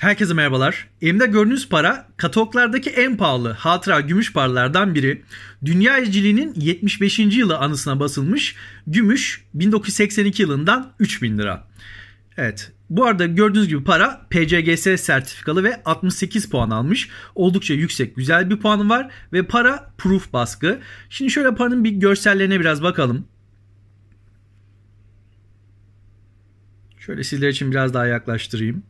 Herkese merhabalar. Elimde gördüğünüz para kataloglardaki en pahalı hatıra gümüş paralardan biri. Dünya izciliğinin 75. yılı anısına basılmış gümüş 1982 yılından 3000 lira. Evet bu arada gördüğünüz gibi para PCGS sertifikalı ve 68 puan almış. Oldukça yüksek güzel bir puanı var ve para proof baskı. Şimdi şöyle paranın bir görsellerine biraz bakalım. Şöyle sizler için biraz daha yaklaştırayım.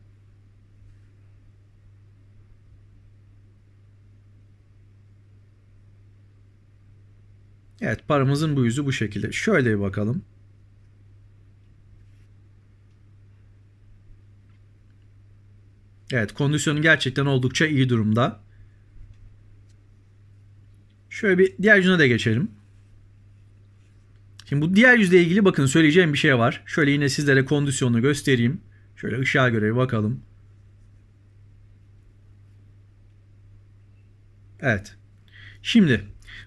Evet paramızın bu yüzü bu şekilde. Şöyle bir bakalım. Evet kondisyonu gerçekten oldukça iyi durumda. Şöyle bir diğer yüzüne de geçelim. Şimdi bu diğer yüzle ilgili bakın söyleyeceğim bir şey var. Şöyle yine sizlere kondisyonunu göstereyim. Şöyle ışığa göre bakalım. Evet. Şimdi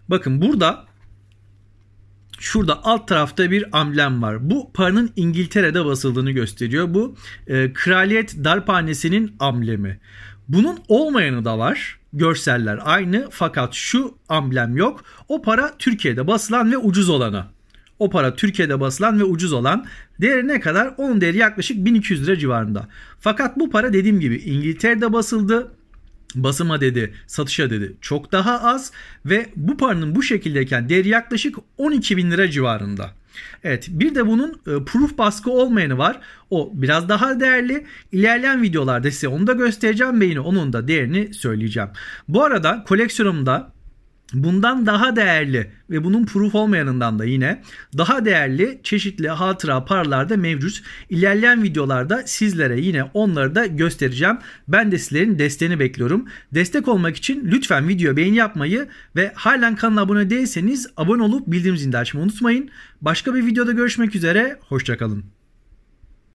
bakın burada Şurada alt tarafta bir amblem var. Bu paranın İngiltere'de basıldığını gösteriyor. Bu e, Kraliyet Darphanesi'nin amblemi. Bunun olmayanı da var. Görseller aynı fakat şu amblem yok. O para Türkiye'de basılan ve ucuz olanı. O para Türkiye'de basılan ve ucuz olan değeri ne kadar? Onun değeri yaklaşık 1200 lira civarında. Fakat bu para dediğim gibi İngiltere'de basıldı basıma dedi, satışa dedi çok daha az ve bu paranın bu şekildeyken değeri yaklaşık 12 bin lira civarında. Evet bir de bunun e, proof baskı olmayanı var. O biraz daha değerli. İlerleyen videolarda size onu da göstereceğim ve yine onun da değerini söyleyeceğim. Bu arada koleksiyonumda Bundan daha değerli ve bunun proof olmayanından da yine daha değerli çeşitli hatıra paralar da mevcut. İlerleyen videolarda sizlere yine onları da göstereceğim. Ben de sizlerin desteğini bekliyorum. Destek olmak için lütfen video beğeni yapmayı ve halen kanala abone değilseniz abone olup bildirim zilini açmayı unutmayın. Başka bir videoda görüşmek üzere. Hoşçakalın.